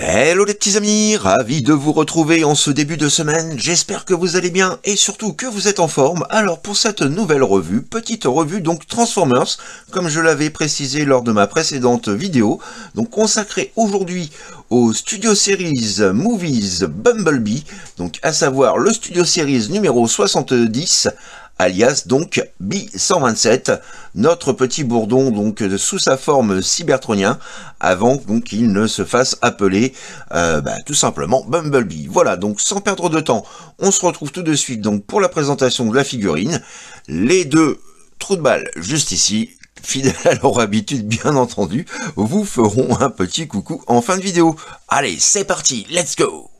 Hello les petits amis, ravi de vous retrouver en ce début de semaine, j'espère que vous allez bien et surtout que vous êtes en forme. Alors pour cette nouvelle revue, petite revue donc Transformers, comme je l'avais précisé lors de ma précédente vidéo, donc consacrée aujourd'hui au Studio Series Movies Bumblebee, donc à savoir le Studio Series numéro 70, alias donc B127, notre petit bourdon donc sous sa forme cybertronien, avant donc qu'il ne se fasse appeler euh, bah, tout simplement Bumblebee. Voilà, donc sans perdre de temps, on se retrouve tout de suite donc pour la présentation de la figurine. Les deux trous de balle juste ici, fidèles à leur habitude bien entendu, vous feront un petit coucou en fin de vidéo. Allez, c'est parti, let's go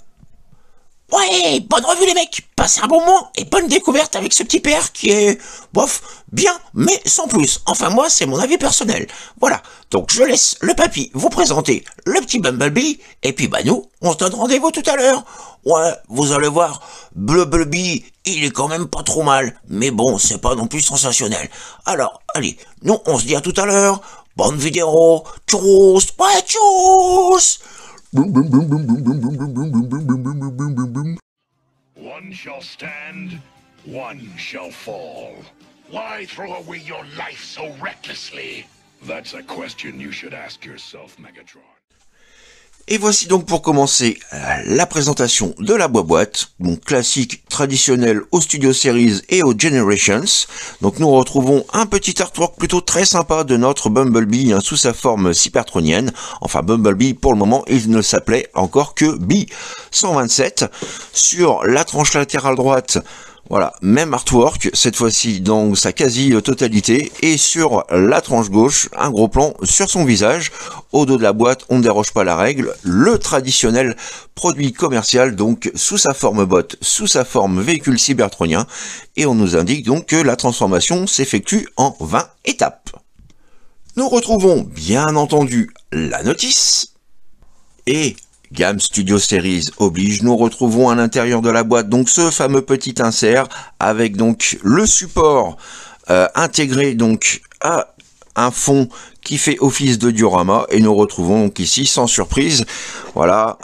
Ouais, eh, bonne revue les mecs, passez un bon moment et bonne découverte avec ce petit père qui est, bof, bien, mais sans plus. Enfin moi, c'est mon avis personnel. Voilà, donc je laisse le papy vous présenter le petit Bumblebee, et puis bah nous, on se donne rendez-vous tout à l'heure. Ouais, vous allez voir, Bumblebee, il est quand même pas trop mal, mais bon, c'est pas non plus sensationnel. Alors, allez, nous, on se dit à tout à l'heure, bonne vidéo, tchuss, ouais, tchuss One shall stand, one shall fall. Why throw away your life so recklessly? That's a question you should ask yourself, Megatron. Et voici donc pour commencer euh, la présentation de la boîte, mon classique, traditionnel au Studio Series et aux Generations. Donc nous retrouvons un petit artwork plutôt très sympa de notre Bumblebee hein, sous sa forme cypertronienne. Enfin Bumblebee pour le moment il ne s'appelait encore que B127. Sur la tranche latérale droite, voilà, même artwork, cette fois-ci dans sa quasi-totalité, et sur la tranche gauche, un gros plan sur son visage. Au dos de la boîte, on ne déroge pas la règle, le traditionnel produit commercial, donc sous sa forme botte, sous sa forme véhicule cybertronien, et on nous indique donc que la transformation s'effectue en 20 étapes. Nous retrouvons bien entendu la notice, et Gamme Studio Series oblige, nous retrouvons à l'intérieur de la boîte donc ce fameux petit insert avec donc le support euh, intégré donc à un fond qui fait office de diorama et nous retrouvons donc ici sans surprise voilà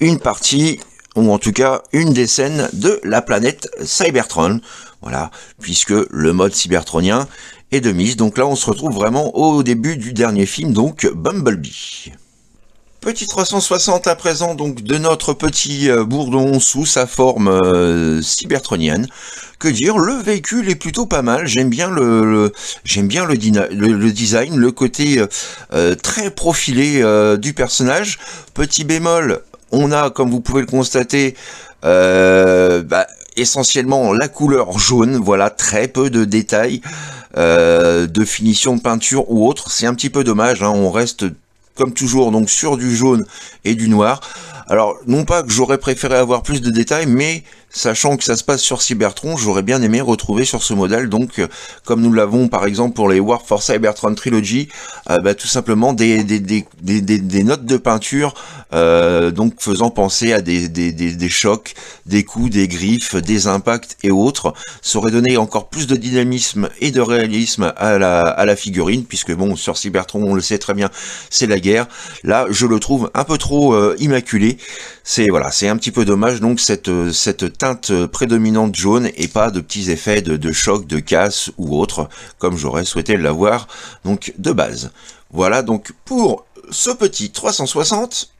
une partie ou en tout cas une des scènes de la planète Cybertron voilà puisque le mode cybertronien est de mise donc là on se retrouve vraiment au début du dernier film donc Bumblebee Petit 360 à présent donc de notre petit euh, bourdon sous sa forme euh, cybertronienne. Que dire, le véhicule est plutôt pas mal. J'aime bien le, j'aime bien le, design, le côté euh, très profilé du personnage. Petit bémol, on a comme vous pouvez le constater bah, essentiellement la couleur jaune. Voilà très peu de détails de finition de peinture ou autre. C'est un petit peu dommage. Hein. on reste toujours, donc sur du jaune et du noir. Alors, non pas que j'aurais préféré avoir plus de détails, mais Sachant que ça se passe sur Cybertron, j'aurais bien aimé retrouver sur ce modèle, donc euh, comme nous l'avons par exemple pour les War for Cybertron Trilogy, euh, bah, tout simplement des, des, notes de peinture, euh, donc faisant penser à des, chocs, des coups, des griffes, des impacts et autres. Ça aurait donné encore plus de dynamisme et de réalisme à la, à la figurine, puisque bon, sur Cybertron, on le sait très bien, c'est la guerre. Là, je le trouve un peu trop immaculé. C'est voilà, c'est un petit peu dommage, donc cette, cette teinte euh, prédominante jaune et pas de petits effets de, choc, de casse ou autre, comme j'aurais souhaité l'avoir donc de base. Voilà donc pour ce petit 360.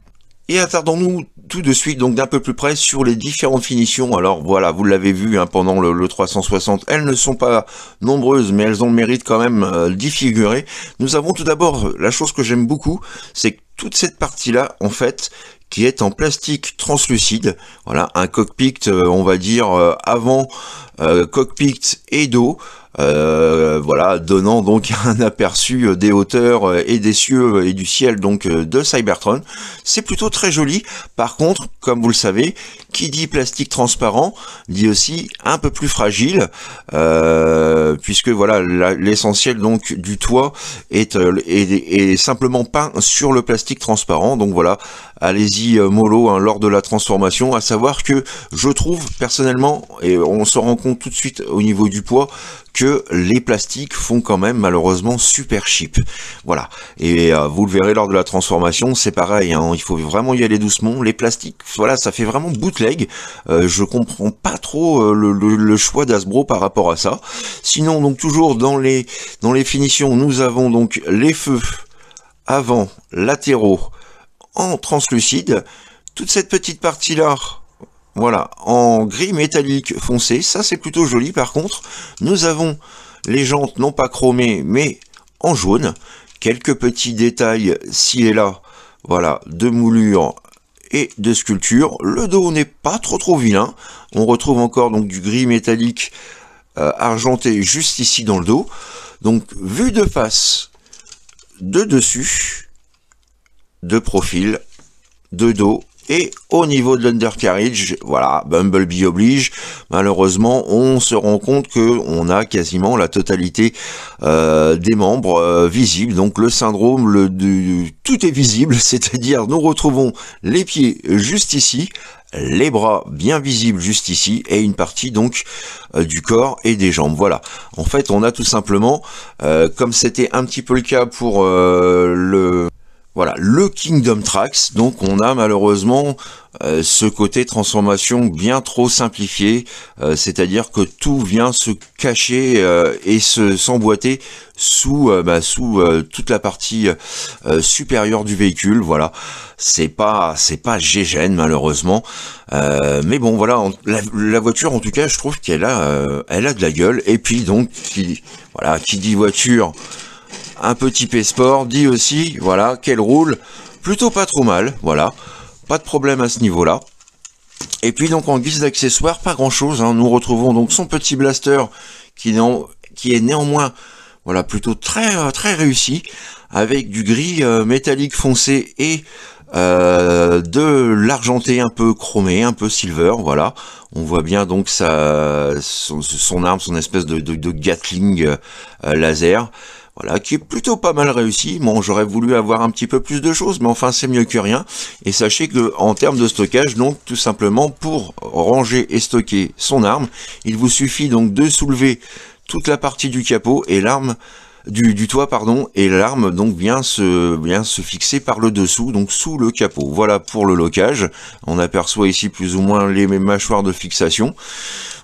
Et attardons-nous tout de suite donc d'un peu plus près sur les différentes finitions. Alors voilà, vous l'avez vu hein, pendant le, 360, elles ne sont pas nombreuses, mais elles ont le mérite quand même euh, d'y figurer. Nous avons tout d'abord la chose que j'aime beaucoup, c'est que toute cette partie-là, en fait, qui est en plastique translucide. Voilà, un cockpit, euh, on va dire, euh, avant euh, cockpit et d'eau, voilà, donnant donc un aperçu des hauteurs et des cieux et du ciel donc de Cybertron. C'est plutôt très joli. Par contre, comme vous le savez, qui dit plastique transparent dit aussi un peu plus fragile, euh, puisque voilà l'essentiel donc du toit euh, est, est, simplement peint sur le plastique transparent. Donc voilà, allez-y mollo hein, lors de la transformation. À savoir que je trouve personnellement, et on se rend compte tout de suite au niveau du poids que les plastiques font quand même malheureusement super cheap. Voilà. Et euh, vous le verrez lors de la transformation, c'est pareil. Hein. il faut vraiment y aller doucement. Les plastiques, voilà, ça fait vraiment bootleg. Euh, je comprends pas trop euh, le, choix d'Asbro par rapport à ça. Sinon, donc toujours dans les dans les finitions, nous avons donc les feux avant, latéraux, en translucide. Toute cette petite partie là voilà, en gris métallique foncé, ça c'est plutôt joli par contre. Nous avons les jantes non pas chromées mais en jaune. Quelques petits détails s'il est là, voilà, de moulure et de sculpture. Le dos n'est pas trop trop vilain. On retrouve encore donc du gris métallique euh, argenté juste ici dans le dos. Donc vue de face, de dessus, de profil, de dos, et au niveau de l'undercarriage, voilà, Bumblebee oblige, malheureusement, on se rend compte qu'on a quasiment la totalité euh, des membres euh, visibles. Donc le syndrome, le, tout est visible, c'est-à-dire nous retrouvons les pieds juste ici, les bras bien visibles juste ici et une partie donc euh, du corps et des jambes. Voilà. En fait, on a tout simplement, comme c'était un petit peu le cas pour le voilà, le Kingdom Tracks, donc on a malheureusement euh, ce côté transformation bien trop simplifié, euh, c'est-à-dire que tout vient se cacher euh, et se s'emboîter sous bah, sous toute la partie supérieure du véhicule. Voilà, c'est pas c'est pas GGN malheureusement, mais bon voilà, la, voiture en tout cas, je trouve qu'elle a elle a de la gueule. Et puis donc qui voilà qui dit voiture un petit P-Sport dit aussi, voilà, qu'elle roule plutôt pas trop mal, voilà, pas de problème à ce niveau-là. Et puis donc en guise d'accessoire, pas grand-chose, hein. nous retrouvons donc son petit blaster qui, est néanmoins voilà, plutôt très très réussi, avec du gris euh, métallique foncé et euh, de l'argenté un peu chromé, un peu silver, voilà. On voit bien donc sa, son, arme, son espèce de, gatling euh, laser voilà, qui est plutôt pas mal réussi. Bon, j'aurais voulu avoir un petit peu plus de choses, mais enfin, c'est mieux que rien. Et sachez que en termes de stockage, donc, tout simplement, pour ranger et stocker son arme, il vous suffit donc de soulever toute la partie du capot et l'arme du, toit pardon et l'arme donc bien se bien se fixer par le dessous donc sous le capot voilà pour le locage on aperçoit ici plus ou moins les mâchoires de fixation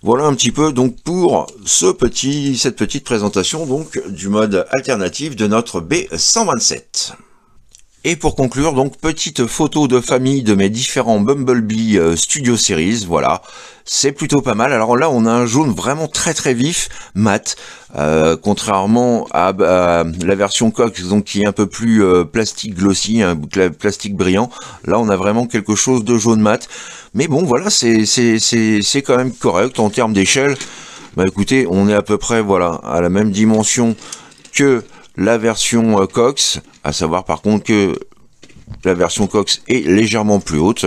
voilà un petit peu donc pour ce petit cette petite présentation donc du mode alternatif de notre B127 et pour conclure, donc petite photo de famille de mes différents Bumblebee euh, Studio Series, voilà. C'est plutôt pas mal. Alors là, on a un jaune vraiment très très vif, mat. Euh, contrairement à, la version Cox, donc qui est un peu plus euh, plastique glossy, un plastique brillant. Là, on a vraiment quelque chose de jaune mat. Mais bon, voilà, c'est quand même correct en termes d'échelle. Bah écoutez, on est à peu près voilà à la même dimension que la version euh, Cox, à savoir par contre que la version Cox est légèrement plus haute.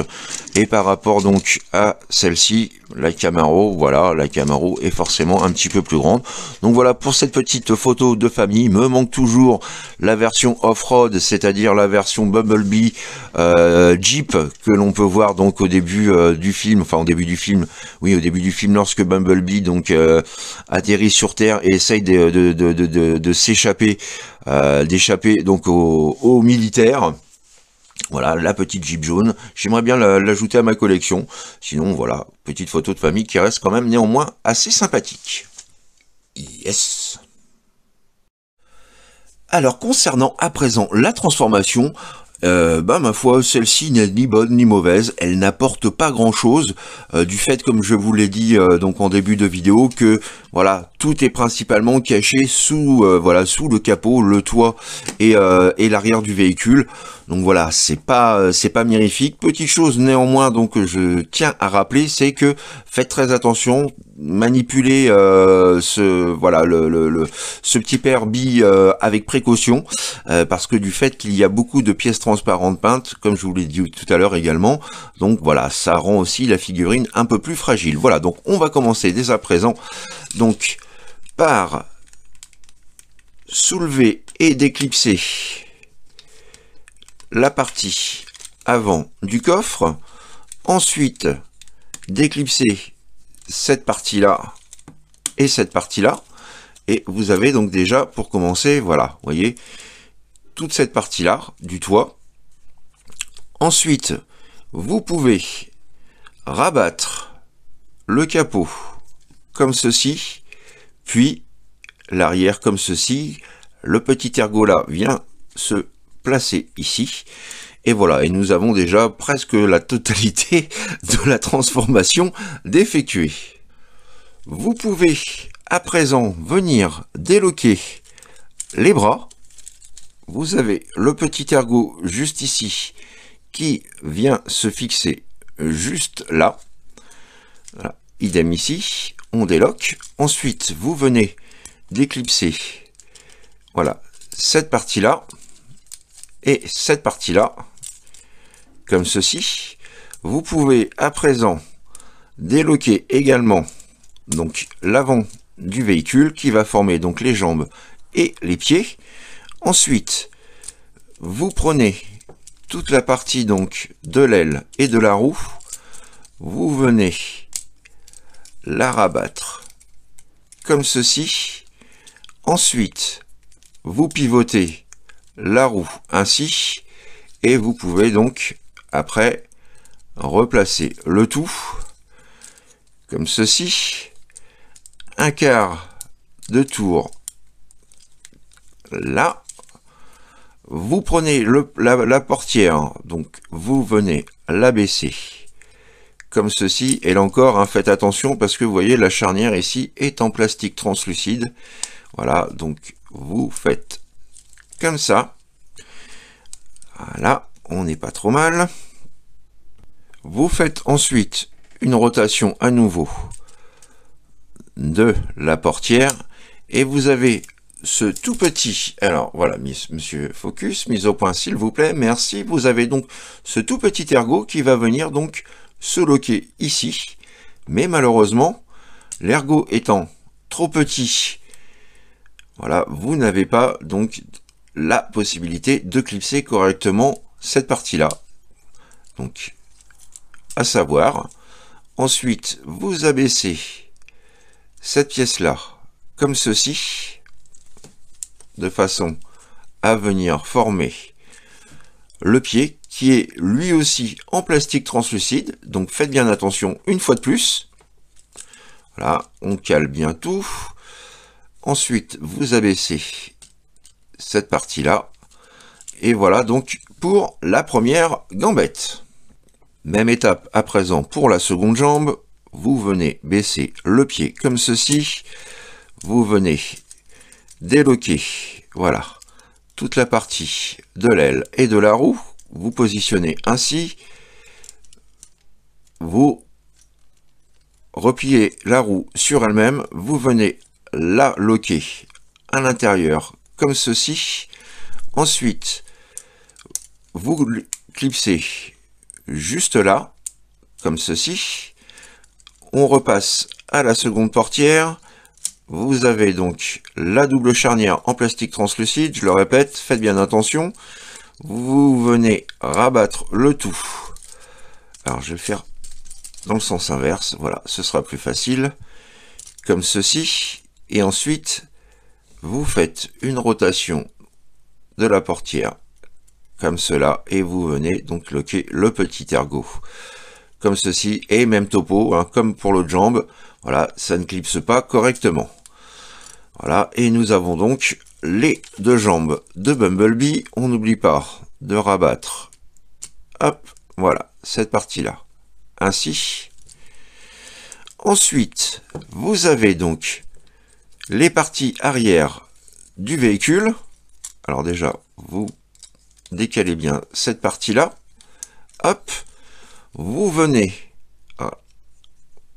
Et par rapport donc à celle-ci, la Camaro, voilà, la Camaro est forcément un petit peu plus grande. Donc voilà pour cette petite photo de famille. Me manque toujours la version off-road, c'est-à-dire la version Bumblebee euh, Jeep que l'on peut voir donc au début euh, du film, enfin au début du film, oui au début du film lorsque Bumblebee donc euh, atterrit sur Terre et essaye de, s'échapper, d'échapper donc aux militaires. Voilà, la petite Jeep jaune. J'aimerais bien l'ajouter à ma collection. Sinon, voilà, petite photo de famille qui reste quand même néanmoins assez sympathique. Yes alors concernant à présent la transformation, euh, bah ma foi, celle-ci n'est ni bonne ni mauvaise, elle n'apporte pas grand-chose, euh, du fait, comme je vous l'ai dit euh, donc en début de vidéo, que voilà, tout est principalement caché sous voilà sous le capot, le toit et, et l'arrière du véhicule. Donc voilà, c'est pas c'est pas mirifique. Petite chose néanmoins, donc je tiens à rappeler, c'est que faites très attention, manipulez ce voilà le, le, ce petit père euh, avec précaution, parce que du fait qu'il y a beaucoup de pièces transparente peinte, comme je vous l'ai dit tout à l'heure également. Donc voilà, ça rend aussi la figurine un peu plus fragile. Voilà, donc on va commencer dès à présent donc par soulever et d'éclipser la partie avant du coffre, ensuite d'éclipser cette partie-là et cette partie-là, et vous avez donc déjà pour commencer, voilà, vous voyez, toute cette partie-là du toit, Ensuite, vous pouvez rabattre le capot comme ceci, puis l'arrière comme ceci. Le petit ergot là vient se placer ici. Et voilà, et nous avons déjà presque la totalité de la transformation d'effectuer. Vous pouvez à présent venir déloquer les bras. Vous avez le petit ergot juste ici qui vient se fixer juste là. Idem ici, on déloque. Ensuite, vous venez d'éclipser voilà, cette partie-là et cette partie-là, comme ceci. Vous pouvez à présent déloquer également donc l'avant du véhicule qui va former donc les jambes et les pieds. Ensuite, vous prenez toute la partie donc de l'aile et de la roue, vous venez la rabattre comme ceci. Ensuite, vous pivotez la roue ainsi et vous pouvez donc après replacer le tout comme ceci. Un quart de tour là vous prenez le, la, portière, donc vous venez l'abaisser comme ceci. Et là encore, hein, faites attention parce que vous voyez la charnière ici est en plastique translucide. Voilà, donc vous faites comme ça. Voilà, on n'est pas trop mal. Vous faites ensuite une rotation à nouveau de la portière et vous avez ce tout petit, alors voilà, monsieur Focus, mise au point s'il vous plaît, merci, vous avez donc ce tout petit ergo qui va venir donc se loquer ici, mais malheureusement, l'ergo étant trop petit, voilà, vous n'avez pas donc la possibilité de clipser correctement cette partie-là. Donc, à savoir, ensuite, vous abaissez cette pièce-là comme ceci, de façon à venir former le pied qui est lui aussi en plastique translucide. Donc faites bien attention une fois de plus. Voilà, on cale bien tout. Ensuite, vous abaissez cette partie-là. Et voilà donc pour la première gambette. Même étape à présent pour la seconde jambe. Vous venez baisser le pied comme ceci. Vous venez déloquer, voilà, toute la partie de l'aile et de la roue, vous positionnez ainsi, vous repliez la roue sur elle-même, vous venez la loquer à l'intérieur comme ceci, ensuite vous clipsez juste là, comme ceci, on repasse à la seconde portière, vous avez donc la double charnière en plastique translucide. Je le répète, faites bien attention. Vous venez rabattre le tout. Alors, je vais faire dans le sens inverse. Voilà, ce sera plus facile. Comme ceci. Et ensuite, vous faites une rotation de la portière comme cela et vous venez donc loquer le petit ergot comme ceci et même topo hein, comme pour l'autre jambe voilà ça ne clipse pas correctement voilà, et nous avons donc les deux jambes de Bumblebee. On n'oublie pas de rabattre, hop, voilà, cette partie-là. Ainsi. Ensuite, vous avez donc les parties arrière du véhicule. Alors déjà, vous décalez bien cette partie-là. Hop, vous venez ah,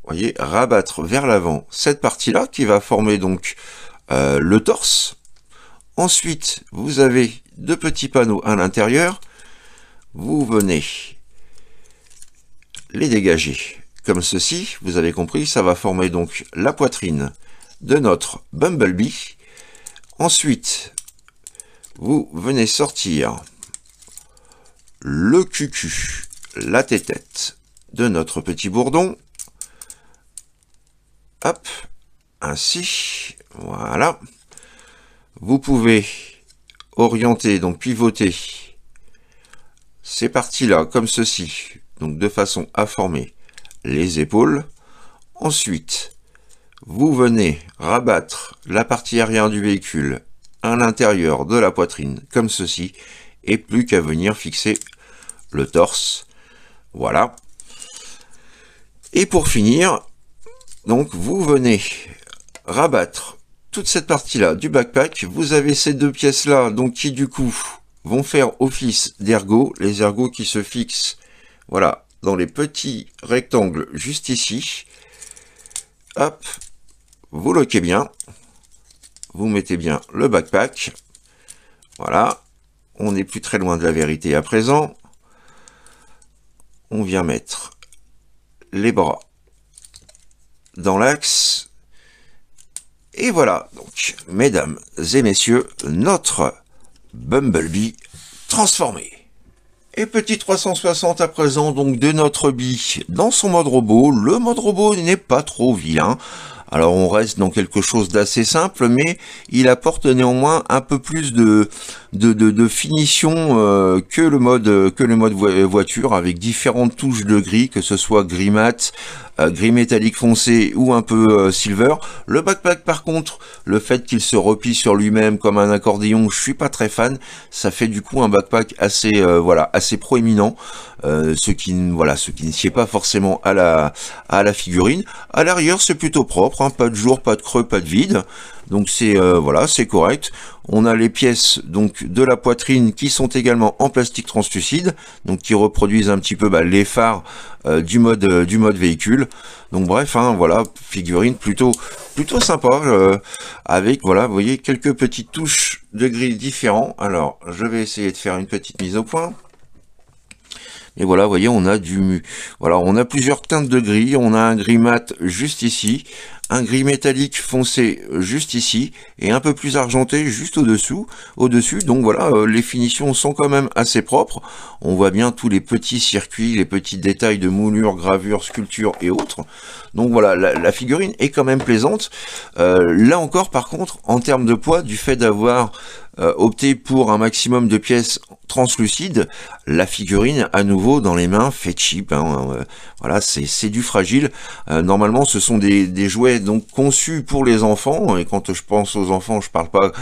voyez, rabattre vers l'avant cette partie-là qui va former donc euh, le torse. Ensuite, vous avez deux petits panneaux à l'intérieur. Vous venez les dégager comme ceci. Vous avez compris, ça va former donc la poitrine de notre Bumblebee. Ensuite, vous venez sortir le cucu, la tête de notre petit bourdon. Hop, ainsi, voilà, vous pouvez orienter, donc pivoter ces parties-là comme ceci, donc de façon à former les épaules. Ensuite, vous venez rabattre la partie arrière du véhicule à l'intérieur de la poitrine comme ceci et plus qu'à venir fixer le torse. Voilà. Et pour finir, donc vous venez rabattre toute cette partie-là du backpack. Vous avez ces deux pièces-là, donc qui du coup vont faire office d'ergots, les ergots qui se fixent, voilà, dans les petits rectangles juste ici. Hop, vous loquez bien, vous mettez bien le backpack, voilà, on n'est plus très loin de la vérité à présent. On vient mettre les bras dans l'axe, et voilà, donc, mesdames et messieurs, notre Bumblebee transformé. Et petit 360 à présent donc de notre bille dans son mode robot. Le mode robot n'est pas trop vilain. Alors on reste dans quelque chose d'assez simple, mais il apporte néanmoins un peu plus de, de, de, finition euh, que le mode que le mode voiture avec différentes touches de gris, que ce soit gris mat, euh, gris métallique foncé ou un peu euh, silver. Le backpack par contre, le fait qu'il se replie sur lui-même comme un accordéon, je suis pas très fan. Ça fait du coup un backpack assez euh, voilà assez proéminent, ce qui voilà ce qui ne sied pas forcément à la à la figurine. À l'arrière c'est plutôt propre, hein. pas de jour, pas de creux, pas de vide. Donc c'est euh, voilà, c'est correct. On a les pièces donc de la poitrine qui sont également en plastique translucide, donc qui reproduisent un petit peu bah, les phares euh, du mode euh, du mode véhicule. Donc bref, hein, voilà, figurine plutôt plutôt sympa avec voilà, vous voyez quelques petites touches de gris différents. Alors je vais essayer de faire une petite mise au point. Et voilà, vous voyez, on a du, voilà, on a plusieurs teintes de gris. On a un gris mat juste ici, un gris métallique foncé juste ici et un peu plus argenté juste au-dessous. Au-dessus, donc voilà, euh, les finitions sont quand même assez propres. On voit bien tous les petits circuits, les petits détails de moulures, gravure, sculpture et autres. Donc voilà, la, figurine est quand même plaisante. Euh, là encore, par contre, en termes de poids, du fait d'avoir euh, opté pour un maximum de pièces translucides, la figurine à nouveau dans les mains fait cheap. Hein, voilà, c'est du fragile. normalement, ce sont des jouets donc conçu pour les enfants, et quand je pense aux enfants, je parle pas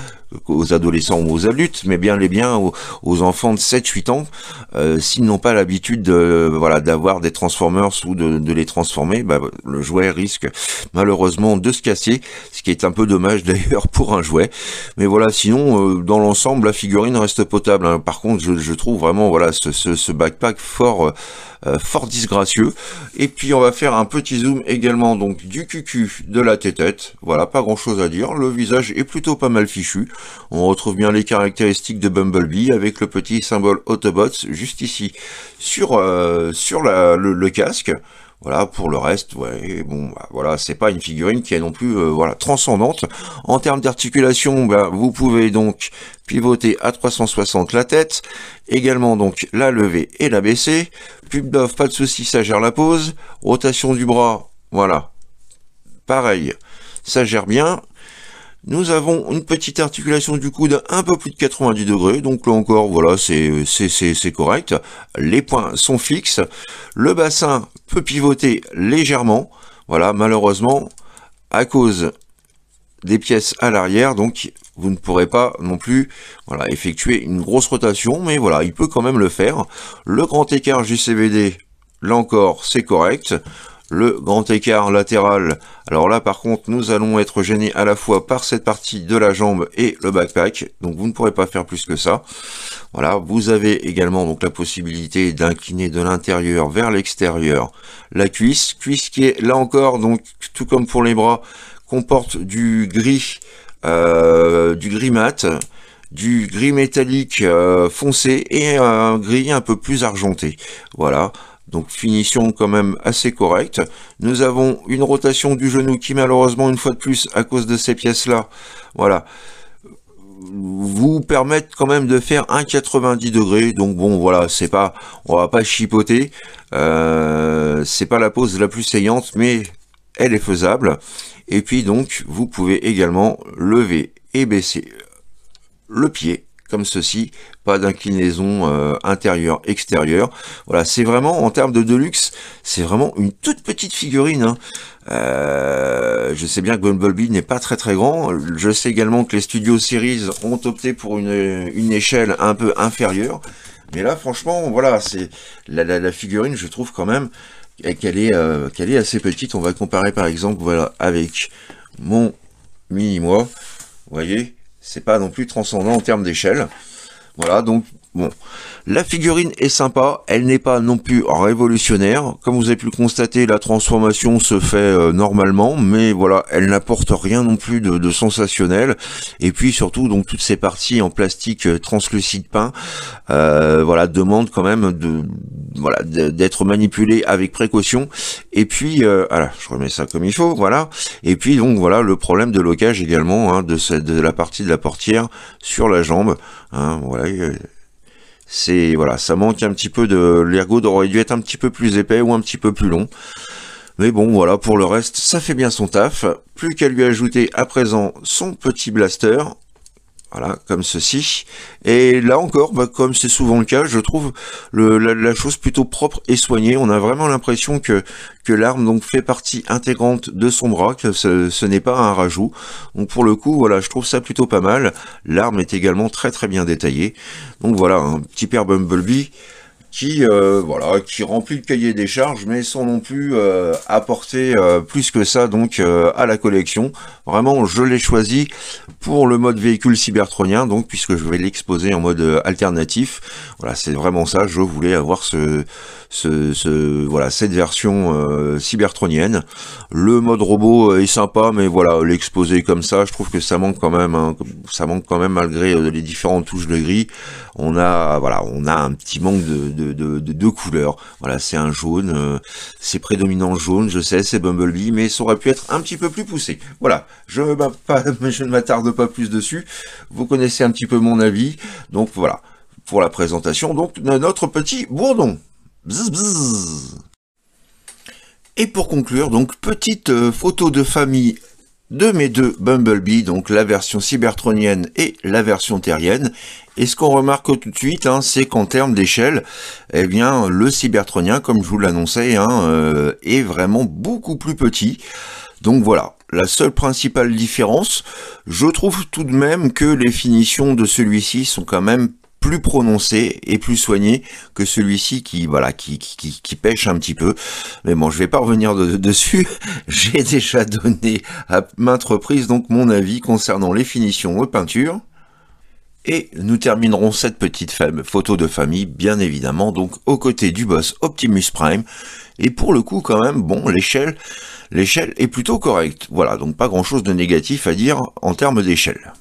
aux adolescents ou aux adultes, mais bien les biens aux, enfants de 7-8 ans, euh, s'ils n'ont pas l'habitude de, voilà, d'avoir des Transformers ou de, les transformer, bah, le jouet risque malheureusement de se casser, ce qui est un peu dommage d'ailleurs pour un jouet. Mais voilà, sinon, euh, dans l'ensemble, la figurine reste potable. Hein. Par contre, je, trouve vraiment voilà ce, backpack fort, euh, fort disgracieux. Et puis, on va faire un petit zoom également donc du cucu, de la tête, voilà, pas grand chose à dire. Le visage est plutôt pas mal fichu. On retrouve bien les caractéristiques de Bumblebee avec le petit symbole Autobots juste ici sur, euh, le, casque. Voilà, pour le reste, bon, bah, voilà, c'est pas une figurine qui est non plus, euh, voilà, transcendante. En termes d'articulation, bah, vous pouvez donc pivoter à 360 la tête, également donc la lever et la baisser. Pub pas de souci, ça gère la pose. Rotation du bras, voilà, pareil, ça gère bien. Nous avons une petite articulation du coude un peu plus de 90 degrés, donc là encore, voilà, c'est correct. Les points sont fixes. Le bassin peut pivoter légèrement. Voilà, malheureusement, à cause des pièces à l'arrière, donc vous ne pourrez pas non plus voilà, effectuer une grosse rotation, mais voilà, il peut quand même le faire. Le grand écart JCVD, là encore, c'est correct le grand écart latéral. Alors là par contre nous allons être gênés à la fois par cette partie de la jambe et le backpack, donc vous ne pourrez pas faire plus que ça. Voilà, vous avez également donc la possibilité d'incliner de l'intérieur vers l'extérieur la cuisse, cuisse qui est là encore donc tout comme pour les bras comporte du gris, euh, du gris mat, du gris métallique euh, foncé et un gris un peu plus argenté. Voilà donc finition quand même assez correcte. Nous avons une rotation du genou qui malheureusement une fois de plus à cause de ces pièces là, voilà, vous permettent quand même de faire un 90 degrés donc bon voilà c'est pas on va pas chipoter euh, c'est pas la pose la plus saillante mais elle est faisable et puis donc vous pouvez également lever et baisser le pied comme ceci, pas d'inclinaison euh, intérieure, extérieure. Voilà, c'est vraiment, en termes de Deluxe, c'est vraiment une toute petite figurine. Hein. Euh, je sais bien que Bumblebee n'est pas très très grand. Je sais également que les studios Series ont opté pour une, une échelle un peu inférieure. Mais là, franchement, voilà, c'est la, la, figurine, je trouve quand même qu'elle est, euh, qu'elle est assez petite. On va comparer par exemple voilà, avec mon mini-moi. Vous voyez, c'est pas non plus transcendant en termes d'échelle. Voilà, donc Bon, la figurine est sympa, elle n'est pas non plus révolutionnaire. Comme vous avez pu le constater, la transformation se fait euh, normalement, mais voilà, elle n'apporte rien non plus de, sensationnel. Et puis surtout, donc toutes ces parties en plastique euh, translucide peint, euh, voilà, demandent quand même de voilà d'être manipulées avec précaution. Et puis, voilà, je remets ça comme il faut, voilà. Et puis donc voilà le problème de locage également hein, de, cette, de la partie de la portière sur la jambe. Hein, voilà c'est voilà, ça manque un petit peu de l'ergot aurait dû être un petit peu plus épais ou un petit peu plus long. Mais bon, voilà, pour le reste, ça fait bien son taf. Plus qu'à lui ajouter à présent son petit blaster voilà, comme ceci. Et là encore, bah, comme c'est souvent le cas, je trouve la, chose plutôt propre et soignée. On a vraiment l'impression que, l'arme donc fait partie intégrante de son bras, que ce, ce n'est pas un rajout. Donc pour le coup, voilà, je trouve ça plutôt pas mal. L'arme est également très très bien détaillée. Donc voilà, un petit père Bumblebee qui euh, voilà qui remplit le cahier des charges mais sans non plus euh, apporter euh, plus que ça donc à la collection vraiment je l'ai choisi pour le mode véhicule cybertronien donc puisque je vais l'exposer en mode alternatif voilà c'est vraiment ça je voulais avoir ce, ce, voilà cette version cybertronienne le mode robot est sympa mais voilà l'exposer comme ça je trouve que ça manque quand même hein, ça manque quand même malgré les différentes touches de gris on a voilà, on a un petit manque de, couleurs. Voilà, c'est un jaune, euh, c'est prédominant jaune, je sais, c'est Bumblebee, mais ça aurait pu être un petit peu plus poussé. Voilà, je, je ne m'attarde pas plus dessus. Vous connaissez un petit peu mon avis. Donc voilà, pour la présentation, donc notre petit bourdon. Et pour conclure, donc petite euh, photo de famille de mes deux Bumblebee, donc la version cybertronienne et la version terrienne. Et ce qu'on remarque tout de suite, hein, c'est qu'en termes d'échelle, eh bien, le cybertronien, comme je vous l'annonçais, hein, euh, est vraiment beaucoup plus petit. Donc voilà, la seule principale différence, je trouve tout de même que les finitions de celui-ci sont quand même plus prononcé et plus soigné que celui-ci qui voilà qui, qui, qui, pêche un petit peu. Mais bon, je vais pas revenir dessus. J'ai déjà donné à maintes reprises donc mon avis concernant les finitions aux peintures. Et nous terminerons cette petite photo de famille, bien évidemment, donc aux côtés du boss Optimus Prime. Et pour le coup, quand même, bon, l'échelle l'échelle est plutôt correcte. Voilà, donc pas grand-chose de négatif à dire en termes d'échelle.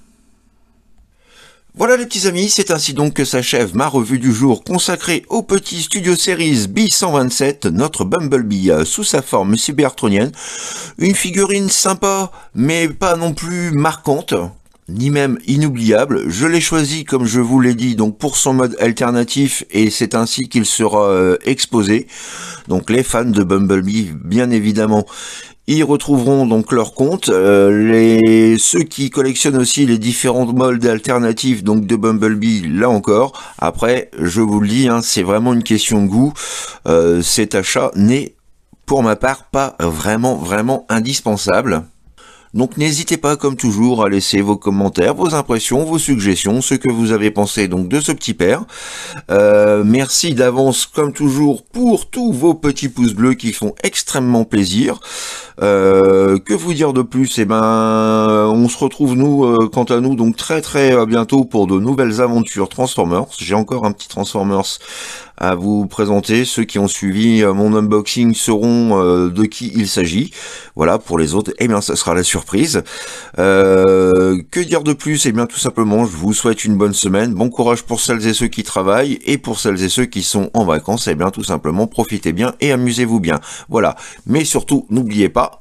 Voilà les petits amis, c'est ainsi donc que s'achève ma revue du jour consacrée au petit Studio Series B127, notre Bumblebee euh, sous sa forme cybertronienne. Une figurine sympa, mais pas non plus marquante ni même inoubliable. Je l'ai choisi, comme je vous l'ai dit, donc pour son mode alternatif, et c'est ainsi qu'il sera euh, exposé. Donc les fans de Bumblebee, bien évidemment, ils retrouveront donc leur compte. Euh, les, ceux qui collectionnent aussi les différents moldes alternatifs donc de Bumblebee, là encore. Après, je vous le dis, hein, c'est vraiment une question de goût. Euh, cet achat n'est, pour ma part, pas vraiment, vraiment indispensable. Donc n'hésitez pas comme toujours à laisser vos commentaires, vos impressions, vos suggestions, ce que vous avez pensé donc de ce petit père. Euh, merci d'avance comme toujours pour tous vos petits pouces bleus qui font extrêmement plaisir. Euh, que vous dire de plus Eh ben, on se retrouve nous, euh, quant à nous, donc très très bientôt pour de nouvelles aventures Transformers. J'ai encore un petit Transformers à vous présenter. Ceux qui ont suivi euh, mon unboxing seront euh, de qui il s'agit. Voilà, pour les autres, eh bien, ça sera la surprise. Euh, que dire de plus Eh bien, tout simplement, je vous souhaite une bonne semaine. Bon courage pour celles et ceux qui travaillent et pour celles et ceux qui sont en vacances. Eh bien, tout simplement, profitez bien et amusez-vous bien. Voilà. Mais surtout, n'oubliez pas,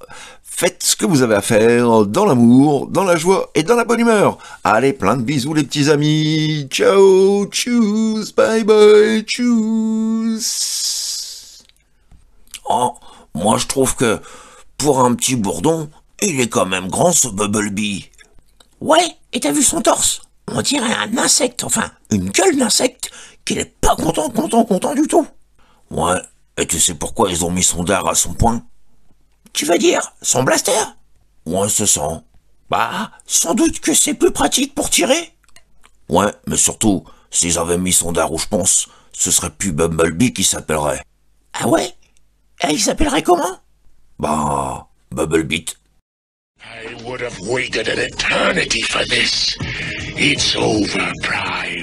Faites ce que vous avez à faire dans l'amour, dans la joie et dans la bonne humeur. Allez, plein de bisous les petits amis. Ciao, tchuss, bye bye, tchuss. Oh, moi je trouve que pour un petit bourdon, il est quand même grand ce Bee Ouais, et t'as vu son torse On dirait un insecte, enfin, une gueule d'insecte, qu'il est pas content, content, content du tout. Ouais, et tu sais pourquoi ils ont mis son dard à son point tu veux dire son blaster Ouais, ce sent. Bah, sans doute que c'est plus pratique pour tirer. Ouais, mais surtout, s'ils avaient mis son dard où je pense, ce serait plus Bumblebee qui s'appellerait. Ah ouais Et ah, il s'appellerait comment Bah, Bubblebeat. I would have waited an eternity for this. It's over,